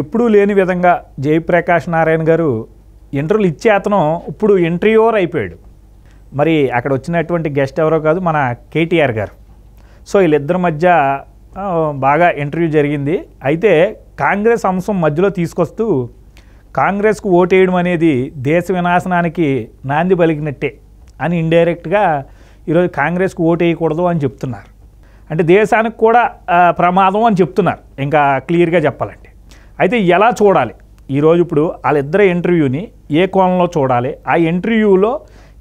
ఎప్పుడూ లేని విధంగా జయప్రకాష్ నారాయణ గారు ఇంటర్వ్యూలు ఇచ్చే అతను ఇప్పుడు ఓవర్ అయిపోయాడు మరి అక్కడ వచ్చినటువంటి గెస్ట్ ఎవరో కాదు మన కేటీఆర్ గారు సో వీళ్ళిద్దరి మధ్య బాగా ఇంటర్వ్యూ జరిగింది అయితే కాంగ్రెస్ అంశం మధ్యలో తీసుకొస్తూ కాంగ్రెస్కు ఓటేయడం అనేది దేశ వినాశనానికి నాంది పలికినట్టే అని ఇండైరెక్ట్గా ఈరోజు కాంగ్రెస్కు ఓటేయకూడదు అని చెప్తున్నారు అంటే దేశానికి కూడా ప్రమాదం అని చెప్తున్నారు ఇంకా క్లియర్గా చెప్పాలంటే అయితే ఎలా చూడాలి ఈరోజు ఇప్పుడు వాళ్ళిద్దరు ఇంటర్వ్యూని ఏ కోణంలో చూడాలి ఆ ఇంటర్వ్యూలో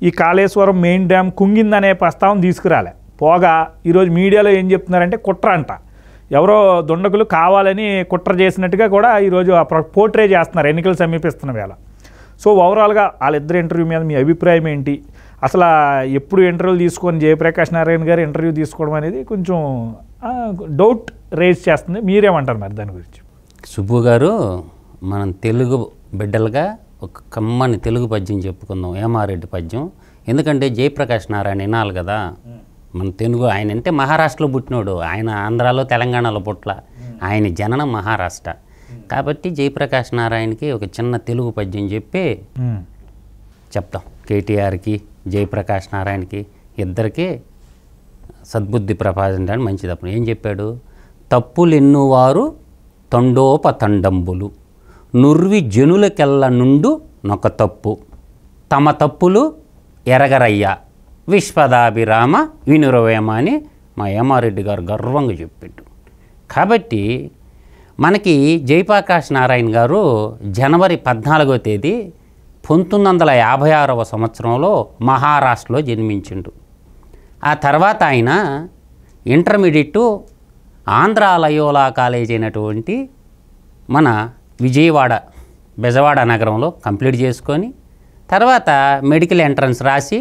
ఈ కాళేశ్వరం మెయిన్ డ్యామ్ కుంగిందనే ప్రస్తావన తీసుకురాలే పోగా ఈరోజు మీడియాలో ఏం చెప్తున్నారంటే కుట్ర అంట ఎవరో దుండకులు కావాలని కుట్ర చేసినట్టుగా కూడా ఈరోజు పోర్ట్రే చేస్తున్నారు ఎన్నికలు సమీపిస్తున్న వేళ సో ఓవరాల్గా వాళ్ళిద్దరు ఇంటర్వ్యూ మీద మీ అభిప్రాయం ఏంటి అసలు ఎప్పుడు ఇంటర్వ్యూలు తీసుకొని జయప్రకాష్ నారాయణ గారు ఇంటర్వ్యూ తీసుకోవడం అనేది కొంచెం డౌట్ రేజ్ చేస్తుంది మీరేమంటారు మరి దాని గురించి సుబ్బు గారు మనం తెలుగు బిడ్డలుగా ఒక కమ్మని తెలుగు పద్యం చెప్పుకుందాం ఏమారెడ్డి పద్యం ఎందుకంటే జయప్రకాష్ నారాయణ వినాలి కదా మన తెలుగు ఆయన అంటే మహారాష్ట్రలో పుట్టినోడు ఆయన ఆంధ్రాలో తెలంగాణలో పుట్ల ఆయన జననం మహారాష్ట్ర కాబట్టి జయప్రకాష్ నారాయణకి ఒక చిన్న తెలుగు పద్యం చెప్పి చెప్తాం కేటీఆర్కి జయప్రకాష్ నారాయణకి ఇద్దరికి సద్బుద్ధి అని మంచిది అప్పుడు ఏం చెప్పాడు తప్పులు ఎన్నో వారు తండోపతండంబులు నుర్వి జనులకెల్ల నుండు నొక తప్పు తమ తప్పులు ఎరగరయ్య విశ్వదాభిరామ వినురవేమ అని మా ఏమారెడ్డి గారు గర్వంగా చెప్పిండు కాబట్టి మనకి జయప్రకాష్ నారాయణ గారు జనవరి పద్నాలుగో తేదీ పంతొమ్మిది వందల యాభై ఆరవ సంవత్సరంలో మహారాష్ట్రలో జన్మించిండు ఆ తర్వాత ఆయన ఇంటర్మీడియట్ ఆంధ్ర లయోలా కాలేజ్ అయినటువంటి మన విజయవాడ బెజవాడ నగరంలో కంప్లీట్ చేసుకొని తర్వాత మెడికల్ ఎంట్రన్స్ రాసి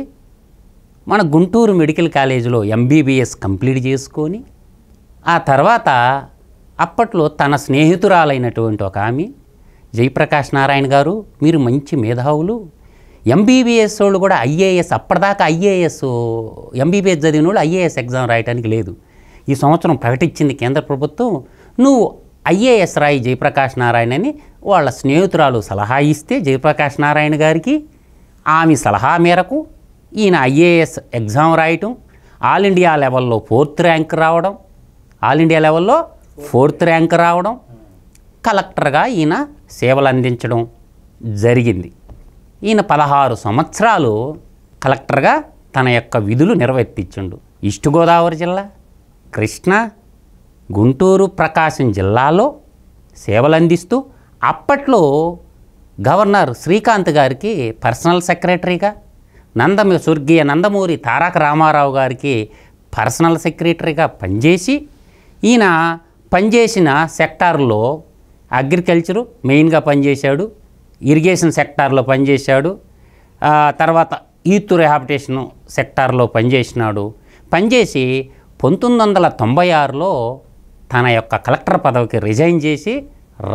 మన గుంటూరు మెడికల్ కాలేజీలో ఎంబీబీఎస్ కంప్లీట్ చేసుకొని ఆ తర్వాత అప్పట్లో తన స్నేహితురాలైనటువంటి ఒక ఆమె జయప్రకాష్ నారాయణ గారు మీరు మంచి మేధావులు ఎంబీబీఎస్ వాళ్ళు కూడా ఐఏఎస్ అప్పటిదాకా ఐఏఎస్ ఎంబీబీఎస్ చదివిన వాళ్ళు ఐఏఎస్ ఎగ్జామ్ రాయడానికి లేదు ఈ సంవత్సరం ప్రకటించింది కేంద్ర ప్రభుత్వం నువ్వు ఐఏఎస్ రాయి జయప్రకాష్ నారాయణ అని వాళ్ళ స్నేహితురాలు సలహా ఇస్తే జయప్రకాష్ నారాయణ గారికి ఆమె సలహా మేరకు ఈయన ఐఏఎస్ ఎగ్జామ్ రాయటం ఆల్ ఇండియా లెవెల్లో ఫోర్త్ ర్యాంక్ రావడం ఆల్ ఇండియా లెవెల్లో ఫోర్త్ ర్యాంక్ రావడం కలెక్టర్గా ఈయన సేవలు అందించడం జరిగింది ఈయన పదహారు సంవత్సరాలు కలెక్టర్గా తన యొక్క విధులు నిర్వర్తించండు ఈస్ట్ గోదావరి జిల్లా కృష్ణ గుంటూరు ప్రకాశం జిల్లాలో సేవలందిస్తూ అప్పట్లో గవర్నర్ శ్రీకాంత్ గారికి పర్సనల్ సెక్రటరీగా నందమ స్వర్గీయ నందమూరి తారక రామారావు గారికి పర్సనల్ సెక్రటరీగా పనిచేసి ఈయన పనిచేసిన సెక్టార్లో అగ్రికల్చరు మెయిన్గా పనిచేశాడు ఇరిగేషన్ సెక్టార్లో పనిచేశాడు తర్వాత ఈత్ రిహాబిటేషన్ సెక్టార్లో పనిచేసినాడు పనిచేసి పంతొమ్మిది వందల తొంభై ఆరులో తన యొక్క కలెక్టర్ పదవికి రిజైన్ చేసి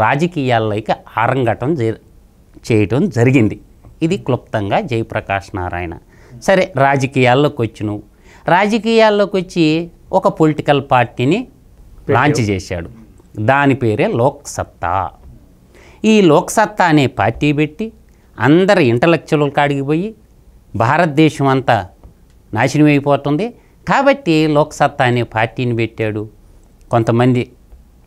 రాజకీయాల్లోకి ఆరంగటం చేయటం జరిగింది ఇది క్లుప్తంగా జయప్రకాష్ నారాయణ సరే రాజకీయాల్లోకి వచ్చి నువ్వు రాజకీయాల్లోకి వచ్చి ఒక పొలిటికల్ పార్టీని లాంచ్ చేశాడు దాని పేరే లోక్సత్తా ఈ లోక్సత్తా అనే పార్టీ పెట్టి అందరి ఇంటలెక్చువల్ కాడికి పోయి భారతదేశం అంతా నాశనమైపోతుంది కాబట్టి లోక్సత్తా అనే పార్టీని పెట్టాడు కొంతమంది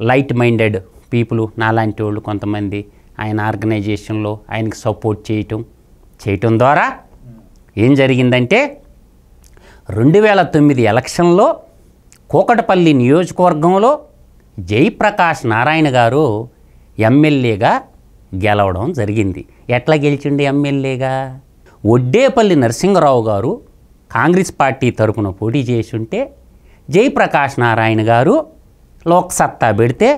లైట్ మైండెడ్ పీపుల్ నాలాంటి వాళ్ళు కొంతమంది ఆయన ఆర్గనైజేషన్లో ఆయనకి సపోర్ట్ చేయటం చేయటం ద్వారా ఏం జరిగిందంటే రెండు వేల తొమ్మిది ఎలక్షన్లో కూకటపల్లి నియోజకవర్గంలో జయప్రకాష్ నారాయణ గారు ఎమ్మెల్యేగా గెలవడం జరిగింది ఎట్లా గెలిచిండి ఎమ్మెల్యేగా ఒడ్డేపల్లి నరసింహరావు గారు కాంగ్రెస్ పార్టీ తరఫున పోటీ చేసుంటే జయప్రకాష్ నారాయణ గారు లోక్సత్తా పెడితే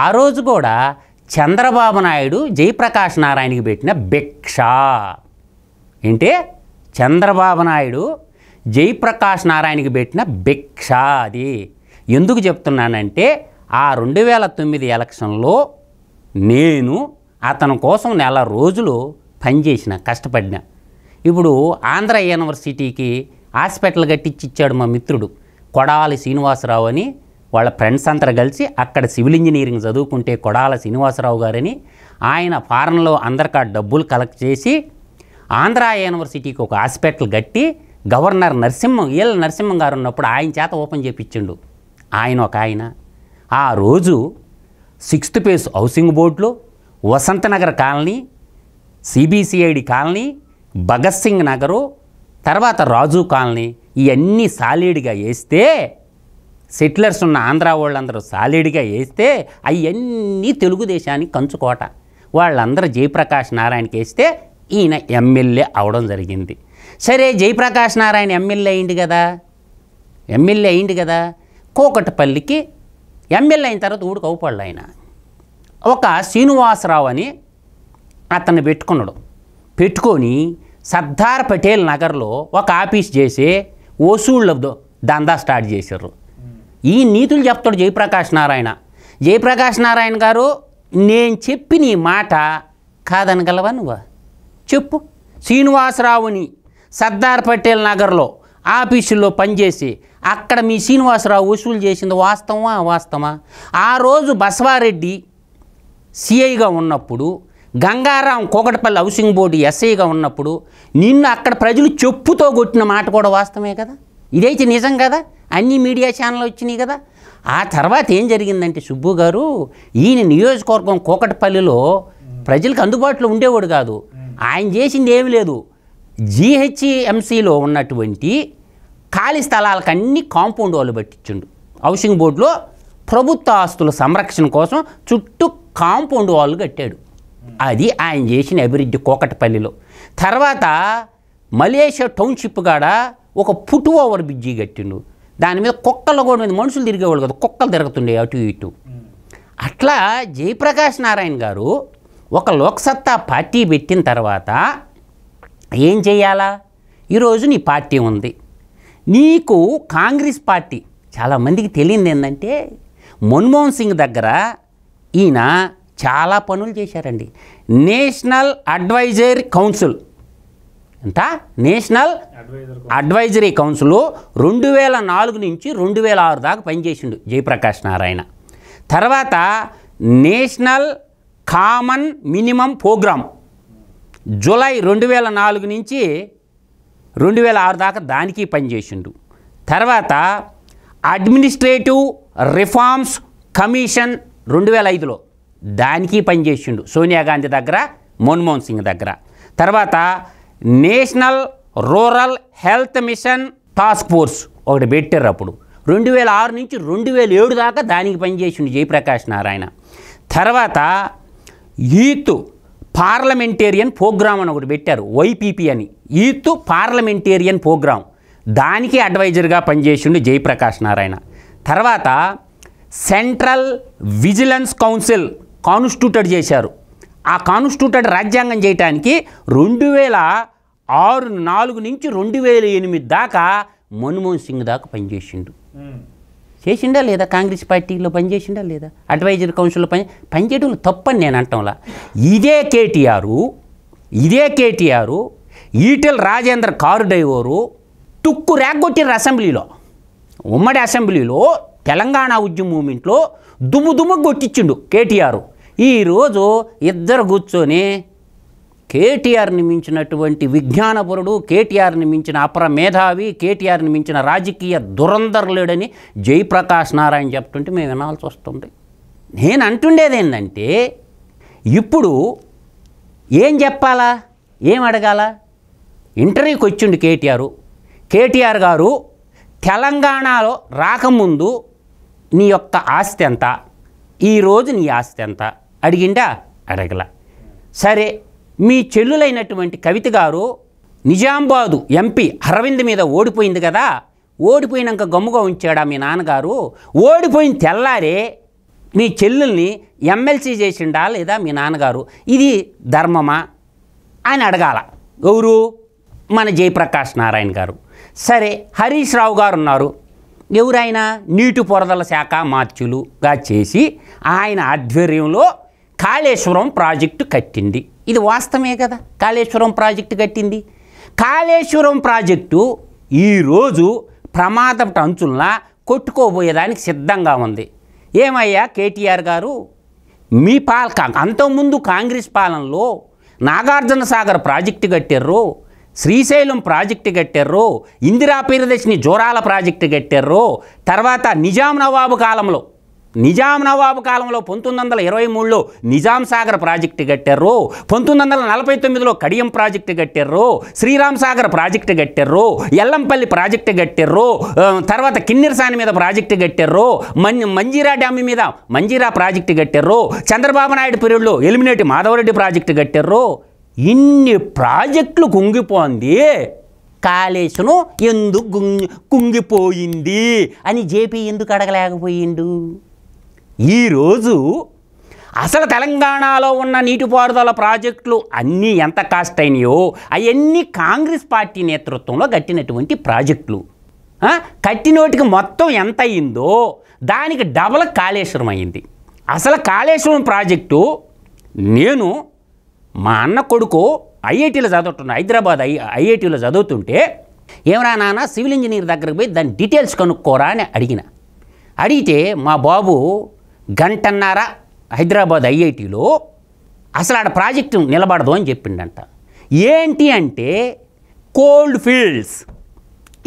ఆ రోజు కూడా చంద్రబాబు నాయుడు జయప్రకాష్ నారాయణకి పెట్టిన భిక్ష ఏంటే చంద్రబాబు నాయుడు జయప్రకాష్ నారాయణకి పెట్టిన భిక్ష అది ఎందుకు చెప్తున్నానంటే ఆ రెండు వేల తొమ్మిది ఎలక్షన్లో నేను అతని కోసం నెల రోజులు పనిచేసిన కష్టపడినా ఇప్పుడు ఆంధ్ర యూనివర్సిటీకి హాస్పిటల్ కట్టించి ఇచ్చాడు మా మిత్రుడు కొడాలి శ్రీనివాసరావు అని వాళ్ళ ఫ్రెండ్స్ అంతా కలిసి అక్కడ సివిల్ ఇంజనీరింగ్ చదువుకుంటే కొడాల శ్రీనివాసరావు గారని ఆయన ఫారెన్లో అందరికా డబ్బులు కలెక్ట్ చేసి ఆంధ్ర యూనివర్సిటీకి ఒక హాస్పిటల్ కట్టి గవర్నర్ నరసింహం ఈల నరసింహం గారు ఉన్నప్పుడు ఆయన చేత ఓపెన్ చేపించిండు ఆయన ఒక ఆయన ఆ రోజు సిక్స్త్ పేస్ హౌసింగ్ బోర్డులో Vasanthnagar colony CBCID colony Bhagat Singh Nagar తర్వాత రాజు కాలనీ ఇవన్నీ సాలిడ్గా వేస్తే సెటిలర్స్ ఉన్న ఆంధ్ర వాళ్ళందరూ సాలిడ్గా వేస్తే అవన్నీ తెలుగుదేశానికి కంచుకోట వాళ్ళందరూ జయప్రకాష్ నారాయణకి వేస్తే ఈయన ఎమ్మెల్యే అవడం జరిగింది సరే జయప్రకాష్ నారాయణ ఎమ్మెల్యే అయింది కదా ఎమ్మెల్యే అయింది కదా కోకటపల్లికి ఎమ్మెల్యే అయిన తర్వాత ఊడికి అవుపళ్ళు ఆయన ఒక శ్రీనివాసరావు అని అతన్ని పెట్టుకున్నాడు పెట్టుకొని సర్దార్ పటేల్ నగర్లో ఒక ఆఫీస్ చేసి వసూళ్ళ దందా స్టార్ట్ చేశారు ఈ నీతులు చెప్తాడు జయప్రకాష్ నారాయణ జయప్రకాష్ నారాయణ గారు నేను చెప్పిన ఈ మాట కాదనగలవా నువ్వు చెప్పు శ్రీనివాసరావుని సర్దార్ పటేల్ నగర్లో ఆఫీసుల్లో పనిచేసి అక్కడ మీ శ్రీనివాసరావు వసూలు చేసింది వాస్తవమా వాస్తవమా ఆ రోజు బసవారెడ్డి సిఐగా ఉన్నప్పుడు గంగారాం కోకటపల్లి హౌసింగ్ బోర్డు ఎస్ఐగా ఉన్నప్పుడు నిన్ను అక్కడ ప్రజలు చెప్పుతో కొట్టిన మాట కూడా వాస్తవమే కదా ఇదైతే నిజం కదా అన్ని మీడియా ఛానల్ వచ్చినాయి కదా ఆ తర్వాత ఏం జరిగిందంటే సుబ్బు గారు ఈయన నియోజకవర్గం కోకటపల్లిలో ప్రజలకు అందుబాటులో ఉండేవాడు కాదు ఆయన చేసింది ఏమి లేదు జీహెచ్ఎంసీలో ఉన్నటువంటి ఖాళీ స్థలాలకన్నీ కాంపౌండ్ వాళ్ళు పట్టించుండు హౌసింగ్ బోర్డులో ప్రభుత్వ ఆస్తుల సంరక్షణ కోసం చుట్టూ కాంపౌండ్ వాళ్ళు కట్టాడు అది ఆయన చేసిన అభివృద్ధి కోకటపల్లిలో తర్వాత మలేషియా టౌన్షిప్ కాడ ఒక ఫుట్ ఓవర్ బ్రిడ్జి కట్టిండు దాని మీద కుక్కలు కూడా మీద మనుషులు తిరిగేవాళ్ళు కదా కుక్కలు తిరుగుతుండే అటు ఇటు అట్లా జయప్రకాష్ నారాయణ గారు ఒక లోక్సత్తా పార్టీ పెట్టిన తర్వాత ఏం చేయాలా ఈరోజు నీ పార్టీ ఉంది నీకు కాంగ్రెస్ పార్టీ చాలామందికి తెలియంది ఏంటంటే మన్మోహన్ సింగ్ దగ్గర ఈయన చాలా పనులు చేశారండి నేషనల్ అడ్వైజరీ కౌన్సిల్ ఎంత నేషనల్ అడ్వైజరీ కౌన్సిల్ రెండు వేల నాలుగు నుంచి రెండు వేల ఆరు దాకా పనిచేసిండు జయప్రకాష్ నారాయణ తర్వాత national common minimum programme July రెండు వేల నాలుగు నుంచి రెండు వేల ఆరు దాకా దానికి పనిచేసిండు తర్వాత అడ్మినిస్ట్రేటివ్ రిఫార్మ్స్ కమిషన్ రెండు వేల ఐదులో దానికి పనిచేసిండు సోనియా గాంధీ దగ్గర మన్మోహన్ సింగ్ దగ్గర తర్వాత national rural health mission task force ఒకటి పెట్టారు అప్పుడు రెండు వేల ఆరు నుంచి రెండు వేల ఏడు దాకా దానికి పనిచేసిండు జయప్రకాష్ నారాయణ తర్వాత యూత్ పార్లమెంటేరియన్ ప్రోగ్రామ్ అని ఒకటి పెట్టారు వైపీపీ అని యూత్ పార్లమెంటేరియన్ ప్రోగ్రామ్ దానికి అడ్వైజర్గా పనిచేసిండు జయప్రకాష్ నారాయణ తర్వాత సెంట్రల్ విజిలెన్స్ కౌన్సిల్ కాన్స్టిట్యూటెడ్ చేశారు ఆ కాన్స్టిట్యూటెడ్ రాజ్యాంగం చేయటానికి రెండు వేల ఆరు నాలుగు నుంచి రెండు వేల ఎనిమిది దాకా మన్మోహన్ సింగ్ దాకా పనిచేసిండు చేసిండా లేదా కాంగ్రెస్ పార్టీలో పనిచేసిండా లేదా అడ్వైజర్ కౌన్సిల్లో పని పనిచేయడం తప్పని నేను అంటంలా ఇదే కేటీఆర్ ఇదే కేటీఆర్ ఈటెల్ రాజేంద్ర కారు డ్రైవరు తుక్కు రేగొట్టిన అసెంబ్లీలో ఉమ్మడి అసెంబ్లీలో తెలంగాణ ఉద్యమ మూమెంట్లో దుమ్ము దుమ్ము కొట్టించిండు కేటీఆర్ ఈరోజు ఇద్దరు కూర్చొని కేటీఆర్ని మించినటువంటి విజ్ఞానపురుడు కేటీఆర్ని మించిన అపర మేధావి కేటీఆర్ని మించిన రాజకీయ దురంధరులేడని జయప్రకాష్ నారాయణ చెప్తుంటే మేము వినాల్సి వస్తుంది నేను అంటుండేది ఏంటంటే ఇప్పుడు ఏం చెప్పాలా ఏం అడగాల ఇంటర్వ్యూకి వచ్చిండు కేటీఆర్ కేటీఆర్ గారు తెలంగాణలో రాకముందు నీ యొక్క ఆస్తి ఎంత ఈరోజు నీ ఆస్తి ఎంత అడిగిందా అడగల సరే మీ చెల్లులైనటువంటి కవిత గారు నిజాంబాదు ఎంపీ అరవింద్ మీద ఓడిపోయింది కదా ఓడిపోయినాక గమ్ముగా ఉంచాడా మీ నాన్నగారు ఓడిపోయిన తెల్లారే మీ చెల్లుల్ని ఎమ్మెల్సీ చేసిండా లేదా మీ నాన్నగారు ఇది ధర్మమా అని అడగాల ఎవరు మన జయప్రకాష్ నారాయణ గారు సరే హరీష్ రావు గారు ఉన్నారు ఎవరైనా నీటి పొరదల శాఖ మార్చులుగా చేసి ఆయన ఆధ్వర్యంలో కాళేశ్వరం ప్రాజెక్టు కట్టింది ఇది వాస్తవమే కదా కాళేశ్వరం ప్రాజెక్టు కట్టింది కాళేశ్వరం ప్రాజెక్టు ఈరోజు ప్రమాదపు అంచుల్లా కొట్టుకోబోయేదానికి సిద్ధంగా ఉంది ఏమయ్యా కేటీఆర్ గారు మీ పాల అంతకుముందు కాంగ్రెస్ పాలనలో నాగార్జున సాగర్ ప్రాజెక్టు కట్టారు శ్రీశైలం ప్రాజెక్టు కట్టారు ఇందిరా ప్రియదర్శిని జోరాల ప్రాజెక్టు కట్టారు తర్వాత నిజాం నవాబు కాలంలో నిజాం నవాబు కాలంలో పంతొమ్మిది వందల ఇరవై మూడులో నిజాం సాగర్ ప్రాజెక్టు కట్టారు పంతొమ్మిది వందల నలభై తొమ్మిదిలో కడియం ప్రాజెక్టు కట్టారు శ్రీరామ్ సాగర్ ప్రాజెక్టు కట్టారు ఎల్లంపల్లి ప్రాజెక్టు కట్టారు తర్వాత కిన్నెరసాని మీద ప్రాజెక్టు కట్టారు మన్ మంజీరా డ్యామ్ మీద మంజీరా ప్రాజెక్టు కట్టారు చంద్రబాబు నాయుడు పీరియడ్లో ఎలిమినేటి మాధవరెడ్డి ప్రాజెక్టు కట్టారు ఇన్ని ప్రాజెక్టులు కుంగిపోంది కాళేశను ఎందుకు కుంగిపోయింది అని జేపీ ఎందుకు అడగలేకపోయిండు ఈరోజు అసలు తెలంగాణలో ఉన్న నీటిపారుదల ప్రాజెక్టులు అన్నీ ఎంత కాస్ట్ అయినాయో అవన్నీ కాంగ్రెస్ పార్టీ నేతృత్వంలో కట్టినటువంటి ప్రాజెక్టులు కట్టినోటికి మొత్తం ఎంత అయిందో దానికి డబల్ కాళేశ్వరం అయింది అసలు కాళేశ్వరం ప్రాజెక్టు నేను మా అన్న కొడుకు ఐఐటీలో చదువుతున్నా హైదరాబాద్ ఐ ఐఐటీలో చదువుతుంటే ఏమరా నాన్న సివిల్ ఇంజనీర్ దగ్గరకు పోయి దాని డీటెయిల్స్ కనుక్కోరా అని అడిగిన అడిగితే మా బాబు గంటన్నర హైదరాబాద్ ఐఐటిలో అసలు ఆడ ప్రాజెక్టు నిలబడదు అని చెప్పిండంట ఏంటి అంటే కోల్డ్ ఫీల్డ్స్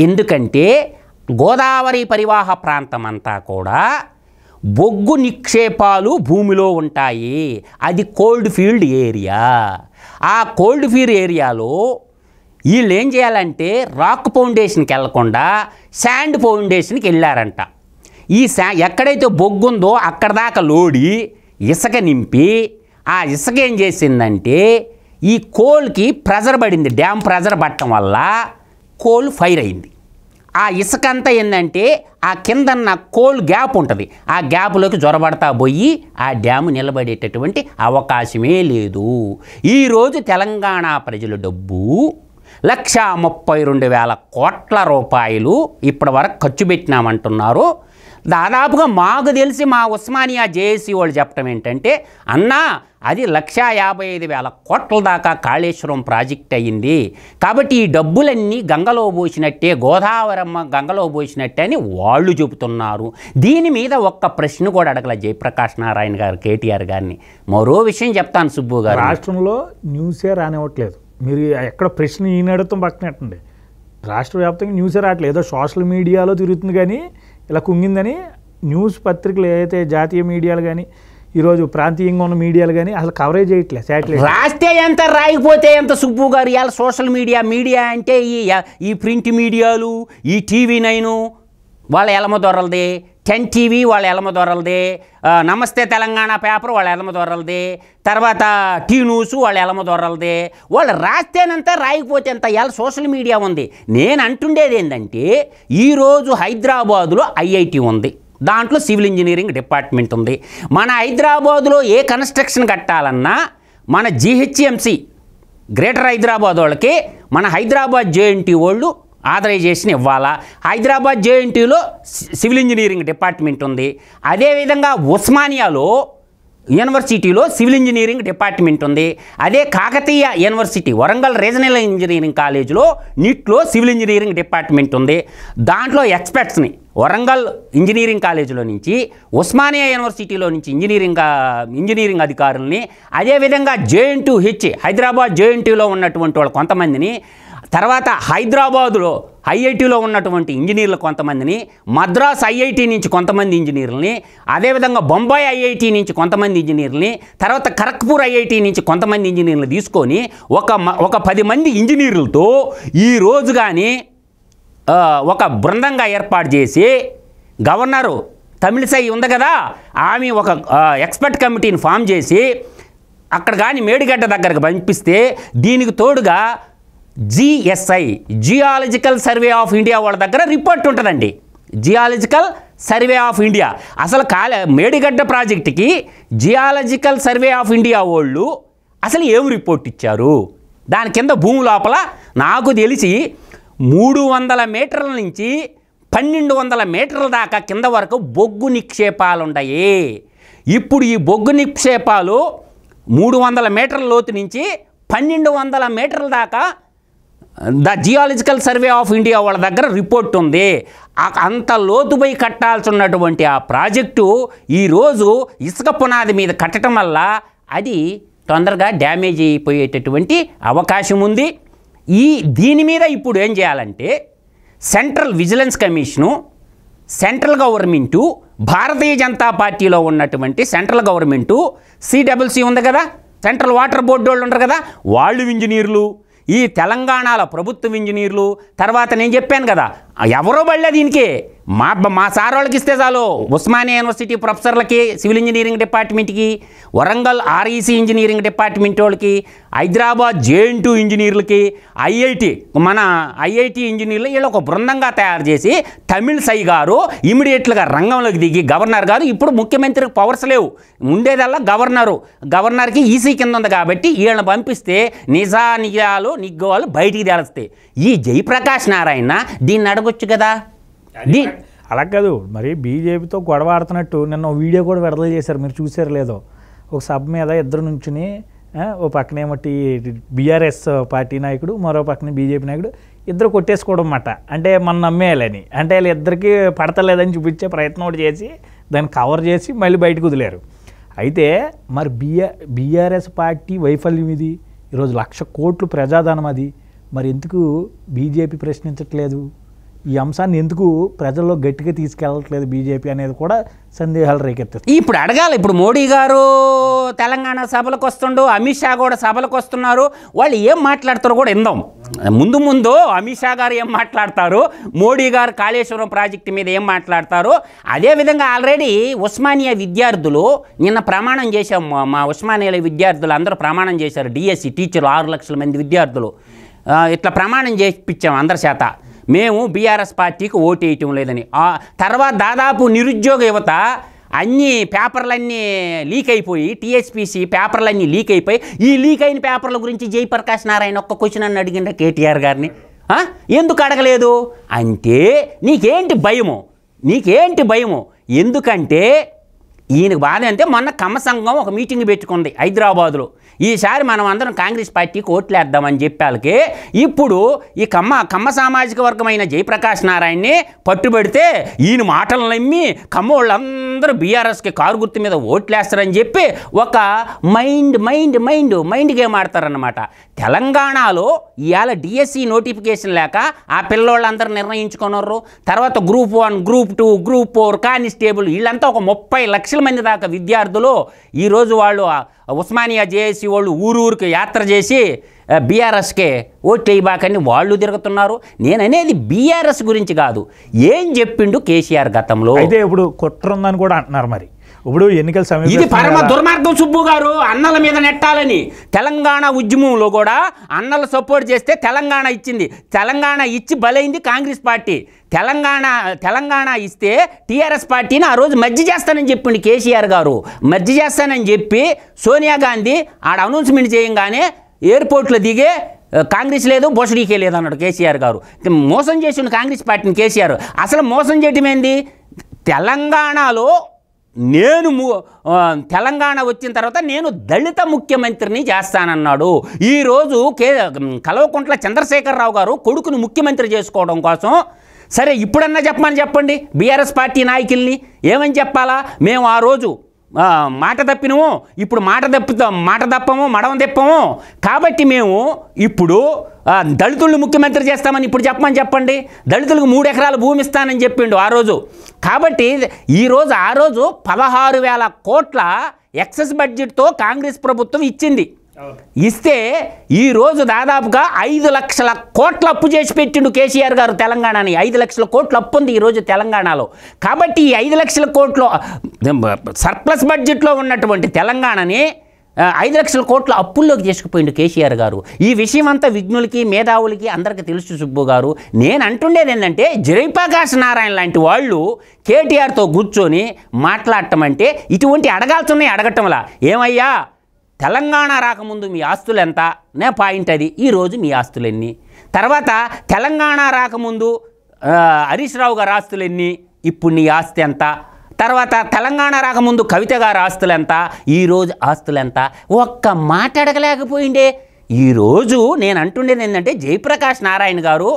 ఎందుకంటే గోదావరి పరివాహ ప్రాంతం అంతా కూడా బొగ్గు నిక్షేపాలు భూమిలో ఉంటాయి అది కోల్డ్ ఫీల్డ్ ఏరియా ఆ కోల్డ్ ఫీల్డ్ ఏరియాలో వీళ్ళు ఏం చేయాలంటే రాక్ ఫౌండేషన్కి వెళ్లకుండా శాండ్ ఫౌండేషన్కి వెళ్ళారంట ఈ శా ఎక్కడైతే బొగ్గుందో అక్కడ దాకా లోడి ఇసుక నింపి ఆ ఇసుక ఏం చేసిందంటే ఈ కోల్కి ప్రెజర్ పడింది డ్యామ్ ప్రెజర్ పట్టడం వల్ల కోల్ ఫైర్ అయింది ఆ ఇసుక అంతా ఏంటంటే ఆ కిందన్న కోల్ గ్యాప్ ఉంటుంది ఆ గ్యాప్లోకి జ్వరబడతా పోయి ఆ డ్యాము నిలబడేటటువంటి అవకాశమే లేదు ఈరోజు తెలంగాణ ప్రజల డబ్బు లక్షా ముప్పై రెండు వేల కోట్ల రూపాయలు ఇప్పటి వరకు ఖర్చు పెట్టినామంటున్నారు దాదాపుగా మాకు తెలిసి మా ఉస్మానియా జేఏసీ వాళ్ళు చెప్పడం ఏంటంటే అన్నా అది లక్షా యాభై ఐదు వేల కోట్ల దాకా కాళేశ్వరం ప్రాజెక్ట్ అయ్యింది కాబట్టి ఈ డబ్బులన్నీ గంగలో పోసినట్టే గోదావరమ్మ గంగలో పోసినట్టే అని వాళ్ళు చెబుతున్నారు దీని మీద ఒక్క ప్రశ్న కూడా అడగల జయప్రకాష్ నారాయణ గారు కేటీఆర్ గారిని మరో విషయం చెప్తాను సుబ్బు గారు రాష్ట్రంలో న్యూసే రానివ్వట్లేదు మీరు ఎక్కడ ప్రశ్న అడుగుతాం పక్కనట్టండి రాష్ట్ర వ్యాప్తంగా న్యూసే రావట్లేదు ఏదో సోషల్ మీడియాలో తిరుగుతుంది కానీ ఇలా కుంగిందని న్యూస్ పత్రికలు ఏదైతే జాతీయ మీడియాలు కానీ ఈరోజు ప్రాంతీయంగా ఉన్న మీడియాలు కానీ అసలు కవరేజ్ చేయట్లేదు శాటిలైట్ రాస్తే ఎంత రాయిపోతే ఎంత సుబ్బు గారు ఇవాళ సోషల్ మీడియా మీడియా అంటే ఈ ఈ ప్రింట్ మీడియాలు ఈ టీవీ నైను వాళ్ళ ఎలమ దొరలది టెన్ టీవీ వాళ్ళ ఎలమ దొరలది నమస్తే తెలంగాణ పేపర్ వాళ్ళ ఎలమ దొరలది తర్వాత టీ న్యూస్ వాళ్ళ ఎలమ దొరలది వాళ్ళు రాస్తేనంత అంత ఎలా సోషల్ మీడియా ఉంది నేను అంటుండేది ఏంటంటే ఈరోజు హైదరాబాదులో ఐఐటి ఉంది దాంట్లో సివిల్ ఇంజనీరింగ్ డిపార్ట్మెంట్ ఉంది మన హైదరాబాదులో ఏ కన్స్ట్రక్షన్ కట్టాలన్నా మన జిహెచ్ఎంసి గ్రేటర్ హైదరాబాద్ వాళ్ళకి మన హైదరాబాద్ జేఎన్టీ వాళ్ళు ఆథరైజేషన్ ఇవ్వాలా హైదరాబాద్ జేఎన్టీలో సివిల్ ఇంజనీరింగ్ డిపార్ట్మెంట్ ఉంది అదేవిధంగా ఉస్మానియాలో యూనివర్సిటీలో సివిల్ ఇంజనీరింగ్ డిపార్ట్మెంట్ ఉంది అదే Kakatiya university Warangal regional engineering కాలేజీలో నీట్లో సివిల్ ఇంజనీరింగ్ డిపార్ట్మెంట్ ఉంది దాంట్లో ఎక్స్పర్ట్స్ని వరంగల్ ఇంజనీరింగ్ కాలేజీలో నుంచి ఉస్మానియా యూనివర్సిటీలో నుంచి ఇంజనీరింగ్ ఇంజనీరింగ్ అధికారుల్ని అదేవిధంగా జేఎన్టూ హెచ్ హైదరాబాద్ జేఎన్టీలో ఉన్నటువంటి వాళ్ళు కొంతమందిని తర్వాత హైదరాబాదులో ఐఐటిలో ఉన్నటువంటి ఇంజనీర్లు కొంతమందిని మద్రాస్ ఐఐటి నుంచి కొంతమంది ఇంజనీర్లని అదేవిధంగా బొంబాయి ఐఐటి నుంచి కొంతమంది ఇంజనీర్లని తర్వాత కరక్పూర్ ఐఐటి నుంచి కొంతమంది ఇంజనీర్లు తీసుకొని ఒక ఒక పది మంది ఇంజనీర్లతో ఈరోజు కానీ ఒక బృందంగా ఏర్పాటు చేసి గవర్నరు తమిళసై ఉంది కదా ఆమె ఒక ఎక్స్పర్ట్ కమిటీని ఫామ్ చేసి అక్కడ కానీ మేడిగడ్డ దగ్గరకు పంపిస్తే దీనికి తోడుగా GSI geological survey of India వాళ్ళ దగ్గర రిపోర్ట్ ఉంటుందండి జియాలజికల్ సర్వే ఆఫ్ ఇండియా అసలు కాలే మేడిగడ్డ ప్రాజెక్టుకి జియాలజికల్ సర్వే ఆఫ్ ఇండియా వాళ్ళు అసలు ఏం రిపోర్ట్ ఇచ్చారు దాని కింద భూమి లోపల నాకు తెలిసి మూడు వందల మీటర్ల నుంచి పన్నెండు వందల మీటర్ల దాకా కింద వరకు బొగ్గు నిక్షేపాలు ఉన్నాయి ఇప్పుడు ఈ బొగ్గు నిక్షేపాలు మూడు వందల మీటర్ల లోతు నుంచి పన్నెండు వందల మీటర్ల దాకా the geological survey of India వాళ్ళ దగ్గర రిపోర్ట్ ఉంది అంత లోతుపై కట్టాల్సినటువంటి ఆ ప్రాజెక్టు ఈరోజు ఇసుక పునాది మీద కట్టడం వల్ల అది తొందరగా డ్యామేజ్ అయిపోయేటటువంటి అవకాశం ఉంది ఈ దీని మీద ఇప్పుడు ఏం చేయాలంటే central vigilance commission central government Bharatiya Janata పార్టీలో ఉన్నటువంటి సెంట్రల్ గవర్నమెంటు సిడబ్ల్యూసి ఉంది కదా సెంట్రల్ వాటర్ బోర్డు వాళ్ళు ఉంటారు కదా వాళ్ళు ఇంజనీర్లు ఈ తెలంగాణలో ప్రభుత్వం ఇంజనీర్లు తర్వాత నేను చెప్పాను కదా ఎవరో బళ్ళే దీనికి మా మా సార్ వాళ్ళకి ఇస్తే చాలు ఉస్మానియా యూనివర్సిటీ ప్రొఫెసర్లకి సివిల్ ఇంజనీరింగ్ డిపార్ట్మెంట్కి వరంగల్ ఆర్ఈసీ ఇంజనీరింగ్ డిపార్ట్మెంట్ వాళ్ళకి హైదరాబాద్ జేఎన్ టూ ఇంజనీర్లకి ఐఐటి మన ఐఐటి ఇంజనీర్లు వీళ్ళు ఒక బృందంగా తయారు చేసి తమిళ్ సై గారు ఇమీడియట్లుగా రంగంలోకి దిగి గవర్నర్ గారు ఇప్పుడు ముఖ్యమంత్రికి పవర్స్ లేవు ఉండేదల్లా గవర్నరు గవర్నర్కి ఈసీ e కింద ఉంది కాబట్టి వీళ్ళని పంపిస్తే నిజా నిజాలు నిగ్గోవాలు బయటికి తేలుస్తాయి ఈ జయప్రకాష్ నారాయణ దీన్ని అడగొచ్చు కదా అలా కాదు మరి బీజేపీతో గొడవ ఆడుతున్నట్టు నిన్న వీడియో కూడా విడుదల చేశారు మీరు చూసారు లేదో ఒక సభ మీద ఇద్దరు నుంచుని ఓ ఏమిటి బీఆర్ఎస్ పార్టీ నాయకుడు మరో పక్కన బీజేపీ నాయకుడు ఇద్దరు కొట్టేసుకోవడం అన్నమాట అంటే మనం నమ్మేయాలని అంటే వీళ్ళు ఇద్దరికి పడతలేదని చూపించే ప్రయత్నం కూడా చేసి దాన్ని కవర్ చేసి మళ్ళీ బయటకు వదిలేరు అయితే మరి బీఆర్ బీఆర్ఎస్ పార్టీ వైఫల్యం ఇది ఈరోజు లక్ష కోట్లు ప్రజాధనం అది మరి ఎందుకు బీజేపీ ప్రశ్నించట్లేదు ఈ అంశాన్ని ఎందుకు ప్రజల్లో గట్టిగా తీసుకెళ్ళట్లేదు బీజేపీ అనేది కూడా సందేహాలు రేకెత్తుంది ఇప్పుడు అడగాలి ఇప్పుడు మోడీ గారు తెలంగాణ సభలకు వస్తుండు అమిత్ షా కూడా సభలకు వస్తున్నారు వాళ్ళు ఏం మాట్లాడతారో కూడా ఇందాం ముందు ముందు అమిత్ షా గారు ఏం మాట్లాడతారు మోడీ గారు కాళేశ్వరం ప్రాజెక్టు మీద ఏం మాట్లాడతారు అదేవిధంగా ఆల్రెడీ ఉస్మానియా విద్యార్థులు నిన్న ప్రమాణం చేశాము మా ఉస్మానియా విద్యార్థులు అందరూ ప్రమాణం చేశారు డిఎస్సి e టీచర్లు ఆరు లక్షల మంది విద్యార్థులు ఇట్లా ప్రమాణం చేపించాం అందరి చేత మేము బీఆర్ఎస్ పార్టీకి ఓటు వేయటం లేదని తర్వాత దాదాపు నిరుద్యోగ యువత అన్ని పేపర్లన్నీ లీక్ అయిపోయి టీఎస్పీసీ పేపర్లన్నీ లీక్ అయిపోయి ఈ లీక్ అయిన పేపర్ల గురించి జయప్రకాష్ నారాయణ ఒక్క క్వశ్చన్ అని అడిగిండ కేటీఆర్ గారిని ఎందుకు అడగలేదు అంటే నీకేంటి భయము నీకేంటి భయము ఎందుకంటే ఈయనకు బాధ అంటే మొన్న కమసంఘం ఒక మీటింగ్ పెట్టుకుంది హైదరాబాదులో ఈసారి మనం అందరం కాంగ్రెస్ పార్టీకి ఓట్లేద్దామని చెప్పాలకి ఇప్పుడు ఈ కమ్మ కమ్మ సామాజిక వర్గమైన జయప్రకాశ్ నారాయణని పట్టుబడితే ఈయన మాటలు నమ్మి కమ్మ వాళ్ళందరూ అందరూ బీఆర్ఎస్కి కారు గుర్తు మీద ఓట్లేస్తారని చెప్పి ఒక mind mind mind mind game ఆడతారనమాట తెలంగాణలో ఇవాళ డిఎస్సి నోటిఫికేషన్ లేక ఆ పిల్లవాళ్ళందరూ నిర్ణయించుకున్నారు తర్వాత group one group two group four constable వీళ్ళంతా ఒక ముప్పై లక్షల మంది దాకా విద్యార్థులు ఈరోజు వాళ్ళు ఉస్మానియా జేఏసీ వాళ్ళు ఊరు ఊరికి యాత్ర చేసి బీఆర్ఎస్కే ఓట్లు ఇవ్వకని వాళ్ళు తిరుగుతున్నారు నేననేది బీఆర్ఎస్ గురించి కాదు ఏం చెప్పిండు కేసీఆర్ గతంలో అయితే ఇప్పుడు కుట్ర ఉందని కూడా అంటున్నారు మరి ఇప్పుడు ఎన్నికల సమయం ఇది పరమ దుర్మార్గం సుబ్బు గారు అన్నల మీద నెట్టాలని తెలంగాణ ఉద్యమంలో కూడా అన్నల సపోర్ట్ చేస్తే తెలంగాణ ఇచ్చింది తెలంగాణ ఇచ్చి బలైంది కాంగ్రెస్ పార్టీ తెలంగాణ తెలంగాణ ఇస్తే టీఆర్ఎస్ పార్టీని ఆ రోజు మధ్య చేస్తానని చెప్పిండు కేసీఆర్ గారు మధ్య చేస్తానని చెప్పి సోనియా గాంధీ ఆడ అనౌన్స్మెంట్ చేయంగానే ఎయిర్పోర్ట్లో దిగే కాంగ్రెస్ లేదు బోసడీకే లేదు అన్నాడు కేసీఆర్ గారు మోసం చేసిన కాంగ్రెస్ పార్టీని కేసీఆర్ అసలు మోసం చేయటం ఏంది తెలంగాణలో నేను తెలంగాణ వచ్చిన తర్వాత నేను దళిత ముఖ్యమంత్రిని చేస్తానన్నాడు ఈరోజు కే కల్వకుంట్ల చంద్రశేఖరరావు గారు కొడుకును ముఖ్యమంత్రి చేసుకోవడం కోసం సరే ఇప్పుడన్నా చెప్పమని చెప్పండి బీఆర్ఎస్ పార్టీ నాయకుల్ని ఏమని చెప్పాలా మేము ఆ రోజు మాట తప్పినము ఇప్పుడు మాట తప్పుతాం మాట తప్పము మడవ తెప్పము కాబట్టి మేము ఇప్పుడు దళితులను ముఖ్యమంత్రి చేస్తామని ఇప్పుడు చెప్పమని చెప్పండి దళితులకు మూడు ఎకరాల భూమి ఇస్తానని చెప్పిండు ఆ రోజు కాబట్టి ఈరోజు ఆ రోజు పదహారు వేల కోట్ల ఎక్సెస్ బడ్జెట్తో కాంగ్రెస్ ప్రభుత్వం ఇచ్చింది ఇస్తే ఈరోజు దాదాపుగా ఐదు లక్షల కోట్ల అప్పు చేసి పెట్టిండు కేసీఆర్ గారు తెలంగాణని ఐదు లక్షల కోట్ల అప్పు ఉంది ఈరోజు తెలంగాణలో కాబట్టి ఈ ఐదు లక్షల కోట్లు సర్ప్లస్ బడ్జెట్లో ఉన్నటువంటి తెలంగాణని ఐదు లక్షల కోట్ల అప్పుల్లోకి తీసుకుపోయిండు కేసీఆర్ గారు ఈ విషయం అంతా విఘ్నులకి మేధావులకి అందరికీ తెలుసు సుబ్బు గారు నేను అంటుండేది ఏంటంటే జయప్రకాశ్ నారాయణ లాంటి వాళ్ళు కేటీఆర్తో కూర్చొని మాట్లాడటం అంటే ఇటువంటి అడగాల్సి ఉన్నాయి అడగటంలా ఏమయ్యా తెలంగాణ రాకముందు మీ ఆస్తులు ఎంత నే పాయింట్ అది ఈరోజు మీ ఆస్తులన్నీ తర్వాత తెలంగాణ రాకముందు హరీష్ రావు గారు ఆస్తులన్నీ ఇప్పుడు నీ ఆస్తి ఎంత తర్వాత తెలంగాణ రాకముందు కవిత గారు ఆస్తులు ఎంత ఈరోజు ఆస్తులు ఎంత ఒక్క మాట అడగలేకపోయిండే ఈరోజు నేను అంటుండేది ఏంటంటే జయప్రకాష్ నారాయణ గారు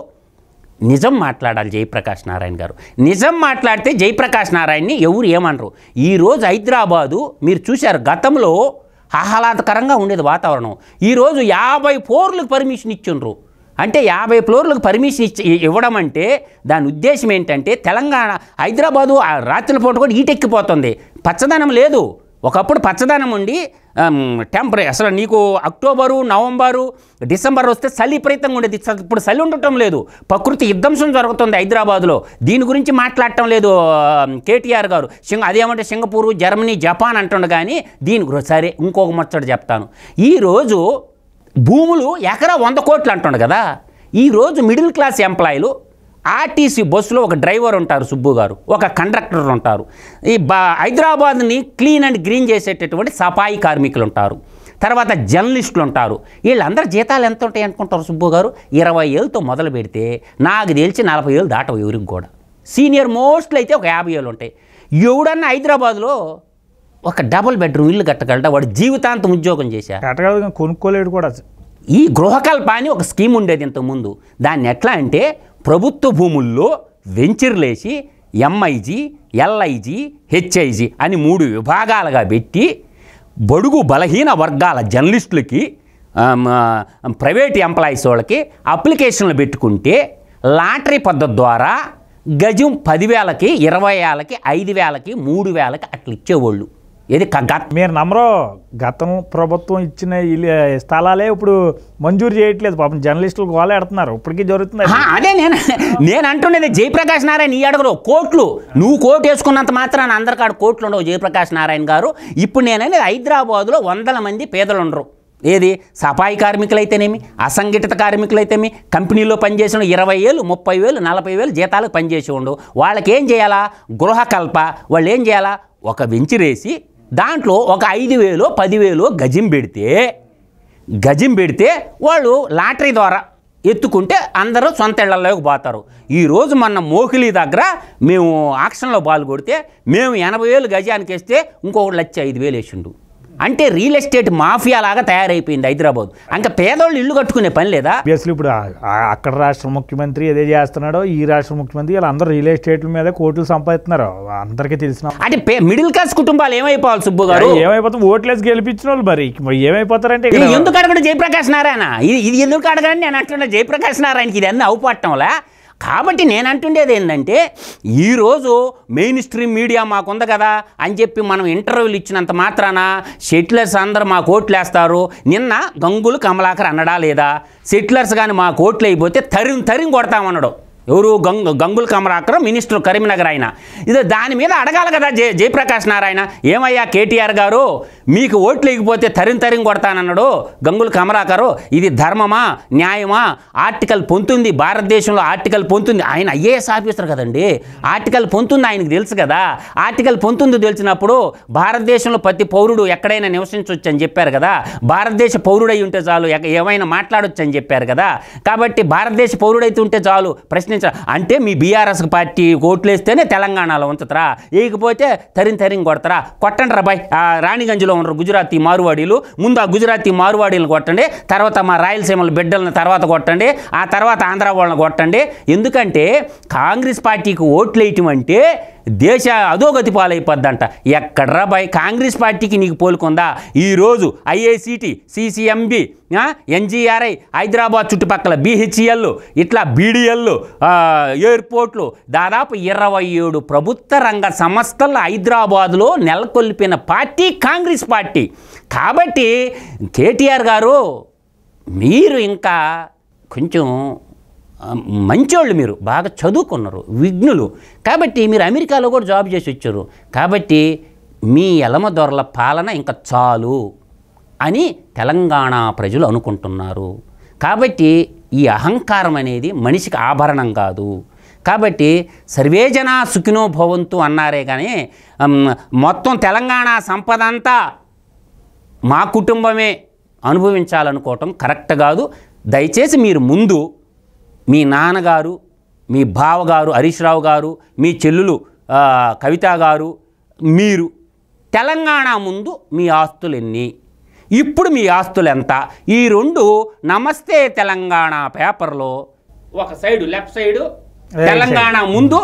నిజం మాట్లాడాలి జయప్రకాష్ నారాయణ గారు నిజం మాట్లాడితే జయప్రకాష్ నారాయణని ఎవరు ఏమనరు ఈరోజు హైదరాబాదు మీరు చూశారు గతంలో ఆహ్లాదకరంగా ఉండేది వాతావరణం ఈరోజు యాభై ఫ్లోర్లకు పర్మిషన్ ఇచ్చిండ్రు అంటే యాభై ఫ్లోర్లకు పర్మిషన్ ఇచ్చి ఇవ్వడం అంటే దాని ఉద్దేశం ఏంటంటే తెలంగాణ హైదరాబాదు రాత్రిపూట కూడా ఈటెక్కిపోతుంది పచ్చదనం లేదు ఒకప్పుడు పచ్చదనం ఉండి టెంపరీ అసలు నీకు అక్టోబరు నవంబరు డిసెంబర్ వస్తే చలి విపరీతంగా ఉండేది ఇప్పుడు చలి ఉండటం లేదు ప్రకృతి యుద్ధంశం జరుగుతుంది హైదరాబాద్లో దీని గురించి మాట్లాడటం లేదు కేటీఆర్ గారు సింగ అదేమంటే సింగపూరు జర్మనీ జపాన్ అంటుండు కానీ దీని గురించి సరే ఇంకొక ముచ్చట చెప్తాను ఈరోజు భూములు ఎకరా వంద కోట్లు అంటుండు కదా ఈరోజు మిడిల్ క్లాస్ ఎంప్లాయీలు ఆర్టీసీ బస్సులో ఒక డ్రైవర్ ఉంటారు సుబ్బు గారు ఒక కండక్టర్ ఉంటారు ఈ బా హైదరాబాద్ని క్లీన్ అండ్ గ్రీన్ చేసేటటువంటి సఫాయి కార్మికులు ఉంటారు తర్వాత జర్నలిస్టులు ఉంటారు వీళ్ళందరి జీతాలు ఎంత ఉంటాయి అనుకుంటారు సుబ్బు గారు ఇరవై ఏళ్ళతో మొదలు పెడితే నాకు తెలిసి నలభై ఏళ్ళు దాటవు ఎవరికి కూడా సీనియర్ మోస్ట్లు అయితే ఒక యాభై ఏళ్ళు ఉంటాయి ఎవడన్నా హైదరాబాద్లో ఒక డబుల్ బెడ్రూమ్ ఇల్లు కట్టగలట వాడు జీవితాంతం ఉద్యోగం చేశారు కొనుక్కోలేడు కూడా ఈ గృహకల్ప అని ఒక స్కీమ్ ఉండేది ఇంతకుముందు దాన్ని ఎట్లా అంటే ప్రభుత్వ భూముల్లో వెంచర్లేసి ఎంఐజీ ఎల్ఐజీ హెచ్ఐజీ అని మూడు విభాగాలుగా పెట్టి బడుగు బలహీన వర్గాల జర్నలిస్టులకి ప్రైవేట్ ఎంప్లాయీస్ వాళ్ళకి అప్లికేషన్లు పెట్టుకుంటే లాటరీ పద్ధతి ద్వారా గజం పదివేలకి ఇరవై వేలకి ఐదు వేలకి మూడు వేలకి అట్లా ఇచ్చేవాళ్ళు ఏది మీరు నమ్మరు గతం ప్రభుత్వం ఇచ్చిన స్థలాలే ఇప్పుడు మంజూరు చేయట్లేదు పాపం జర్నలిస్టులు గోళ ఎడుతున్నారు ఇప్పటికీ జరుగుతుంది అదే నేను నేను అంటున్నది జయప్రకాష్ నారాయణ ఈ అడుగులో కోట్లు నువ్వు కోట్ వేసుకున్నంత మాత్రాన అందరికాడు కోట్లు ఉండవు జయప్రకాష్ నారాయణ గారు ఇప్పుడు నేనని హైదరాబాదులో వందల మంది పేదలు ఉండరు ఏది సఫాయి కార్మికులైతేనేమి అసంఘటిత కార్మికులైతేమి కంపెనీలో పనిచేసిన ఇరవై వేలు ముప్పై వేలు నలభై వేలు జీతాలకు పనిచేసి ఉండు వాళ్ళకేం చేయాలా గృహకల్ప వాళ్ళు ఏం చేయాలా ఒక రేసి దాంట్లో ఒక ఐదు వేలు పదివేలు గజం పెడితే గజం పెడితే వాళ్ళు లాటరీ ద్వారా ఎత్తుకుంటే అందరూ సొంత ఇళ్లలోకి పోతారు ఈరోజు మన మోకిలి దగ్గర మేము ఆక్షన్లో పాల్గొడితే మేము ఎనభై వేలు గజానికి వేస్తే ఇంకొకటి లక్ష ఐదు వేలు వేసిండు అంటే రియల్ ఎస్టేట్ మాఫియా లాగా తయారైపోయింది హైదరాబాద్ ఇంకా పేదోళ్ళు ఇల్లు కట్టుకునే పని లేదా అసలు ఇప్పుడు అక్కడ రాష్ట్ర ముఖ్యమంత్రి ఏదే చేస్తున్నాడో ఈ రాష్ట్ర ముఖ్యమంత్రి వీళ్ళందరూ రియల్ ఎస్టేట్ల మీద కోట్లు సంపాదిస్తున్నారు అందరికీ తెలిసిన అంటే మిడిల్ క్లాస్ కుటుంబాలు ఏమైపోవాలి సుబ్బు గారు ఏమైపోతుంది ఓట్లేసి గెలిపించిన వాళ్ళు మరి ఏమైపోతారంటే ఎందుకు అడగడం జయప్రకాశ్ నారాయణ ఇది ఎందుకు అడగడం నేను అంటున్నా జయప్రకాశ్ నారాయణకి ఇది అన్ని అవుపట్టంలా కాబట్టి నేను అంటుండేది ఏంటంటే ఈరోజు మెయిన్ స్ట్రీమ్ మీడియా మాకుంది కదా అని చెప్పి మనం ఇంటర్వ్యూలు ఇచ్చినంత మాత్రాన సెటిలర్స్ అందరు మా వేస్తారు నిన్న గంగులు కమలాకర్ అనడా లేదా సెటిలర్స్ కానీ మా కోట్లు అయిపోతే తరిం తరిం కొడతామన్నాడు ఎవరు గంగు గంగుల్ కమరాకర్ మినిస్టర్ కరీంనగర్ ఆయన ఇది దాని మీద అడగాలి కదా జయ జయప్రకాష్ నారాయణ ఏమయ్యా కేటీఆర్ గారు మీకు ఓట్లు ఇకపోతే తరిం తరిం కొడతానన్నాడు గంగుల్ కమరాకరు ఇది ధర్మమా న్యాయమా ఆర్టికల్ పొందుతుంది భారతదేశంలో ఆర్టికల్ పొందుతుంది ఆయన ఐఏఎస్ ఆఫీసర్ కదండి ఆర్టికల్ పొందుతుంది ఆయనకు తెలుసు కదా ఆర్టికల్ పొందుతుంది తెలిసినప్పుడు భారతదేశంలో ప్రతి పౌరుడు ఎక్కడైనా నివసించవచ్చు అని చెప్పారు కదా భారతదేశ పౌరుడై ఉంటే చాలు ఏమైనా మాట్లాడొచ్చు అని చెప్పారు కదా కాబట్టి భారతదేశ పౌరుడైతే ఉంటే చాలు ప్రశ్న తరించ అంటే మీ బీఆర్ఎస్ పార్టీ ఓట్లు వేస్తేనే తెలంగాణలో ఉంచుతారా వేయకపోతే తరిని తరిని కొడతారా కొట్టండి రా బాయ్ రాణిగంజ్లో ఉన్నారు గుజరాతీ మారువాడీలు ముందు ఆ గుజరాతీ మారువాడీలను కొట్టండి తర్వాత మా రాయలసీమల బిడ్డలను తర్వాత కొట్టండి ఆ తర్వాత ఆంధ్ర వాళ్ళని కొట్టండి ఎందుకంటే కాంగ్రెస్ పార్టీకి ఓట్లు వేయటం అంటే దేశ అధోగతి పాలైపోద్దంట ఎక్కడ్రా బాయ్ కాంగ్రెస్ పార్టీకి నీకు పోలుకుందా ఈరోజు ఐఏసీటీ సిసిఎంబి ఎన్జిఆర్ఐ హైదరాబాద్ చుట్టుపక్కల బీహెచ్ఎల్ ఇట్లా బీడిఎల్ ఎయిర్పోర్ట్లు దాదాపు ఇరవై ఏడు ప్రభుత్వ రంగ సంస్థలు హైదరాబాదులో నెలకొల్పిన పార్టీ కాంగ్రెస్ పార్టీ కాబట్టి కేటీఆర్ గారు మీరు ఇంకా కొంచెం మంచోళ్ళు మీరు బాగా చదువుకున్నారు విఘ్నులు కాబట్టి మీరు అమెరికాలో కూడా జాబ్ చేసి వచ్చారు కాబట్టి మీ ఎలమ దొరల పాలన ఇంకా చాలు అని తెలంగాణ ప్రజలు అనుకుంటున్నారు కాబట్టి ఈ అహంకారం అనేది మనిషికి ఆభరణం కాదు కాబట్టి సర్వేజనా సుఖినో భవంతు అన్నారే కానీ మొత్తం తెలంగాణ సంపద అంతా మా కుటుంబమే అనుభవించాలనుకోవటం కరెక్ట్ కాదు దయచేసి మీరు ముందు మీ నాన్నగారు మీ బావగారు హరీష్ రావు గారు మీ చెల్లులు కవిత గారు మీరు తెలంగాణ ముందు మీ ఆస్తులు ఎన్ని ఇప్పుడు మీ ఆస్తులు ఎంత ఈ రెండు నమస్తే తెలంగాణ పేపర్లో ఒక సైడు లెఫ్ట్ సైడు తెలంగాణ ముందు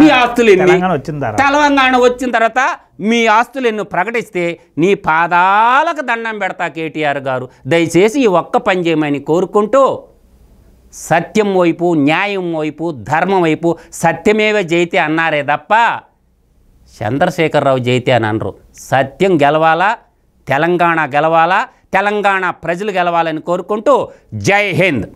మీ ఆస్తులు ఎన్ని తెలంగాణ వచ్చిన తర్వాత మీ ఆస్తులు ఎన్ని ప్రకటిస్తే నీ పాదాలకు దండం పెడతా కేటీఆర్ గారు దయచేసి ఈ ఒక్క పని చేయమని కోరుకుంటూ సత్యం వైపు న్యాయం వైపు ధర్మం వైపు సత్యమేవ జైతే అన్నారే తప్ప చంద్రశేఖరరావు జైతే అని అనరు సత్యం గెలవాలా తెలంగాణ గెలవాలా తెలంగాణ ప్రజలు గెలవాలని కోరుకుంటూ జై హింద్